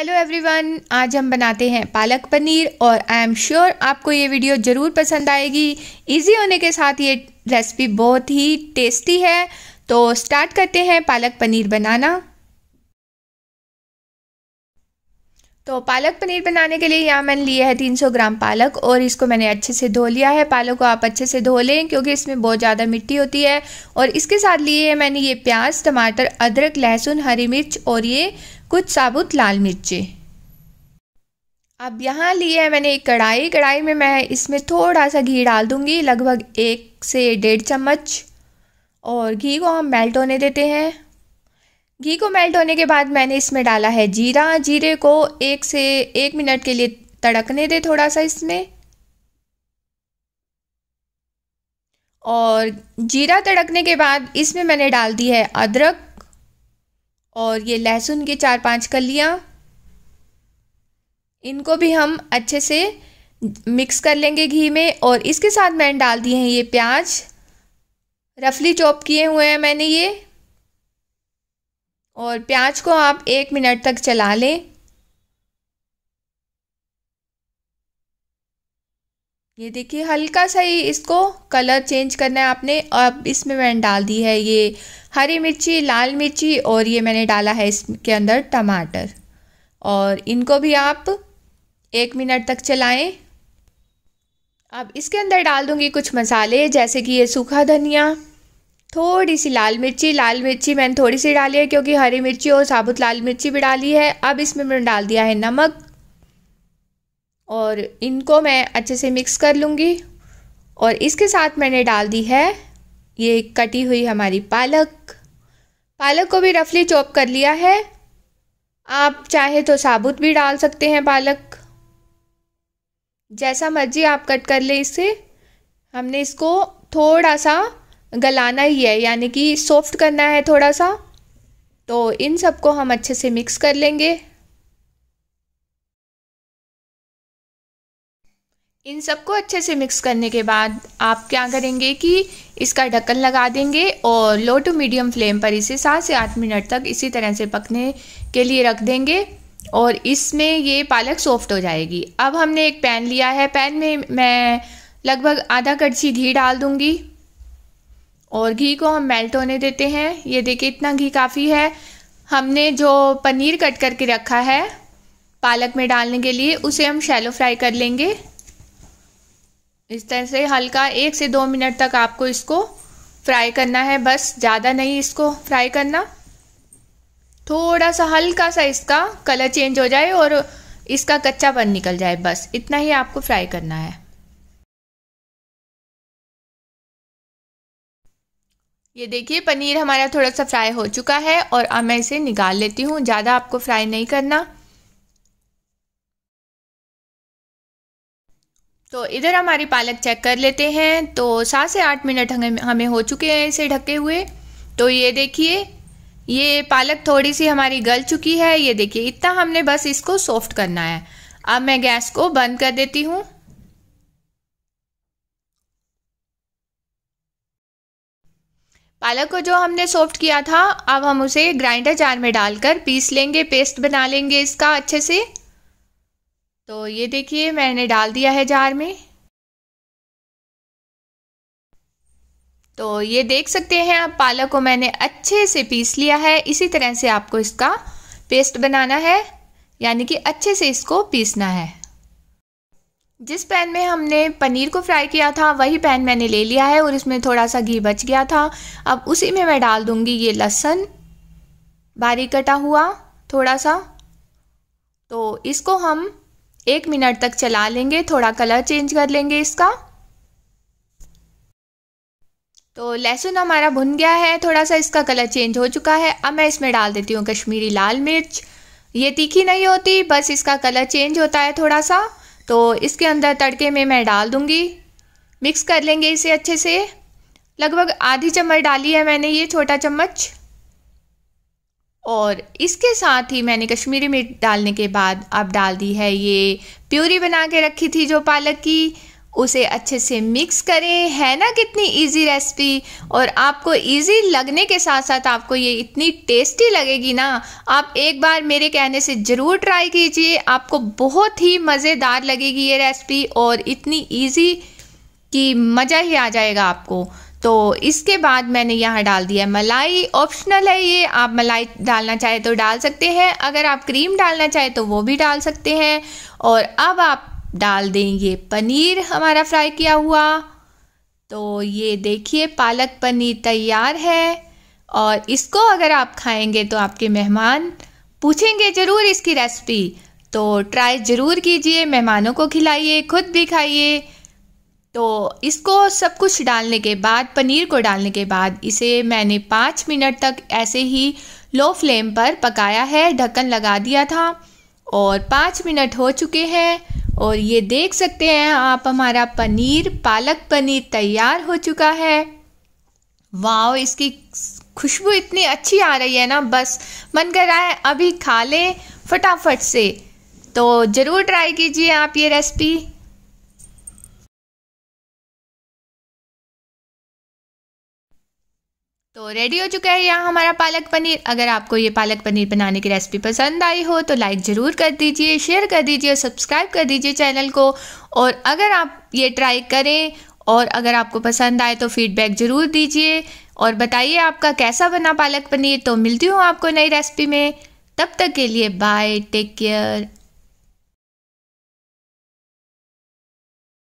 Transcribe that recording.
hello everyone आज हम बनाते हैं पालक पनीर और आई एम श्योर आपको ये वीडियो ज़रूर पसंद आएगी इजी होने के साथ ये रेसिपी बहुत ही टेस्टी है तो स्टार्ट करते हैं पालक पनीर बनाना तो पालक पनीर बनाने के लिए यहाँ मैंने लिया है 300 ग्राम पालक और इसको मैंने अच्छे से धो लिया है पालक को आप अच्छे से धो लें क्योंकि इसमें बहुत ज़्यादा मिट्टी होती है और इसके साथ लिए है मैंने ये प्याज टमाटर अदरक लहसुन हरी मिर्च और ये कुछ साबुत लाल मिर्चें अब यहाँ लिए है मैंने एक कढ़ाई कढ़ाई में मैं इसमें थोड़ा सा घी डाल दूँगी लगभग एक से डेढ़ चम्मच और घी को हम मेल्ट होने देते हैं घी को मेल्ट होने के बाद मैंने इसमें डाला है जीरा जीरे को एक से एक मिनट के लिए तड़कने दे थोड़ा सा इसमें और जीरा तड़कने के बाद इसमें मैंने डाल दी है अदरक और ये लहसुन के चार पांच कलियाँ इनको भी हम अच्छे से मिक्स कर लेंगे घी में और इसके साथ मैंने डाल दिए हैं ये प्याज रफली चॉप किए हुए हैं मैंने ये और प्याज को आप एक मिनट तक चला लें ये देखिए हल्का सा ही इसको कलर चेंज करना है आपने अब इसमें मैंने डाल दी है ये हरी मिर्ची लाल मिर्ची और ये मैंने डाला है इसके अंदर टमाटर और इनको भी आप एक मिनट तक चलाएं अब इसके अंदर डाल दूंगी कुछ मसाले जैसे कि ये सूखा धनिया थोड़ी सी लाल मिर्ची लाल मिर्ची मैंने थोड़ी सी डाली है क्योंकि हरी मिर्ची और साबुत लाल मिर्ची भी डाली है अब इसमें मैंने डाल दिया है नमक और इनको मैं अच्छे से मिक्स कर लूँगी और इसके साथ मैंने डाल दी है ये कटी हुई हमारी पालक पालक को भी रफली चॉप कर लिया है आप चाहे तो साबुत भी डाल सकते हैं पालक जैसा मर्जी आप कट कर ले इसे हमने इसको थोड़ा सा गलाना ही है यानी कि सॉफ्ट करना है थोड़ा सा तो इन सबको हम अच्छे से मिक्स कर लेंगे इन सबको अच्छे से मिक्स करने के बाद आप क्या करेंगे कि इसका ढक्कन लगा देंगे और लो टू मीडियम फ्लेम पर इसे सात से आठ मिनट तक इसी तरह से पकने के लिए रख देंगे और इसमें ये पालक सॉफ्ट हो जाएगी अब हमने एक पैन लिया है पैन में मैं लगभग आधा कड़छी घी डाल दूँगी और घी को हम मेल्ट होने देते हैं ये देखिए इतना घी काफ़ी है हमने जो पनीर कट करके रखा है पालक में डालने के लिए उसे हम शैलो फ्राई कर लेंगे इस तरह से हल्का एक से दो मिनट तक आपको इसको फ्राई करना है बस ज़्यादा नहीं इसको फ्राई करना थोड़ा सा हल्का सा इसका कलर चेंज हो जाए और इसका कच्चा बन निकल जाए बस इतना ही आपको फ्राई करना है ये देखिए पनीर हमारा थोड़ा सा फ्राई हो चुका है और अब मैं इसे निकाल लेती हूँ ज़्यादा आपको फ्राई नहीं करना तो इधर हमारी पालक चेक कर लेते हैं तो सात से आठ मिनट हमें हो चुके हैं इसे ढके हुए तो ये देखिए ये पालक थोड़ी सी हमारी गल चुकी है ये देखिए इतना हमने बस इसको सॉफ्ट करना है अब मैं गैस को बंद कर देती हूँ पालक को जो हमने सॉफ्ट किया था अब हम उसे ग्राइंडर जार में डालकर पीस लेंगे पेस्ट बना लेंगे इसका अच्छे से तो ये देखिए मैंने डाल दिया है जार में तो ये देख सकते हैं आप पालक को मैंने अच्छे से पीस लिया है इसी तरह से आपको इसका पेस्ट बनाना है यानी कि अच्छे से इसको पीसना है जिस पैन में हमने पनीर को फ्राई किया था वही पैन मैंने ले लिया है और इसमें थोड़ा सा घी बच गया था अब उसी में मैं डाल दूंगी ये लहसुन बारीक कटा हुआ थोड़ा सा तो इसको हम एक मिनट तक चला लेंगे थोड़ा कलर चेंज कर लेंगे इसका तो लहसुन हमारा भुन गया है थोड़ा सा इसका कलर चेंज हो चुका है अब मैं इसमें डाल देती हूँ कश्मीरी लाल मिर्च ये तीखी नहीं होती बस इसका कलर चेंज होता है थोड़ा सा तो इसके अंदर तड़के में मैं डाल दूँगी मिक्स कर लेंगे इसे अच्छे से लगभग आधी चम्मच डाली है मैंने ये छोटा चम्मच और इसके साथ ही मैंने कश्मीरी मिर्च डालने के बाद अब डाल दी है ये प्यूरी बना के रखी थी जो पालक की उसे अच्छे से मिक्स करें है ना कितनी इजी रेसिपी और आपको इजी लगने के साथ साथ आपको ये इतनी टेस्टी लगेगी ना आप एक बार मेरे कहने से ज़रूर ट्राई कीजिए आपको बहुत ही मज़ेदार लगेगी ये रेसिपी और इतनी इजी कि मज़ा ही आ जाएगा आपको तो इसके बाद मैंने यहाँ डाल दिया मलाई ऑप्शनल है ये आप मलाई डालना चाहे तो डाल सकते हैं अगर आप क्रीम डालना चाहे तो वो भी डाल सकते हैं और अब आप डाल दें ये पनीर हमारा फ्राई किया हुआ तो ये देखिए पालक पनीर तैयार है और इसको अगर आप खाएंगे तो आपके मेहमान पूछेंगे ज़रूर इसकी रेसिपी तो ट्राई ज़रूर कीजिए मेहमानों को खिलाइए खुद भी खाइए तो इसको सब कुछ डालने के बाद पनीर को डालने के बाद इसे मैंने पाँच मिनट तक ऐसे ही लो फ्लेम पर पकाया है ढक्कन लगा दिया था और पाँच मिनट हो चुके हैं और ये देख सकते हैं आप हमारा पनीर पालक पनीर तैयार हो चुका है वाओ इसकी खुशबू इतनी अच्छी आ रही है ना बस मन कर रहा है अभी खा लें फटाफट से तो ज़रूर ट्राई कीजिए आप ये रेसिपी तो रेडी हो चुका है यहाँ हमारा पालक पनीर अगर आपको ये पालक पनीर बनाने की रेसिपी पसंद आई हो तो लाइक ज़रूर कर दीजिए शेयर कर दीजिए और सब्सक्राइब कर दीजिए चैनल को और अगर आप ये ट्राई करें और अगर आपको पसंद आए तो फीडबैक ज़रूर दीजिए और बताइए आपका कैसा बना पालक पनीर तो मिलती हूँ आपको नई रेसिपी में तब तक के लिए बाय टेक केयर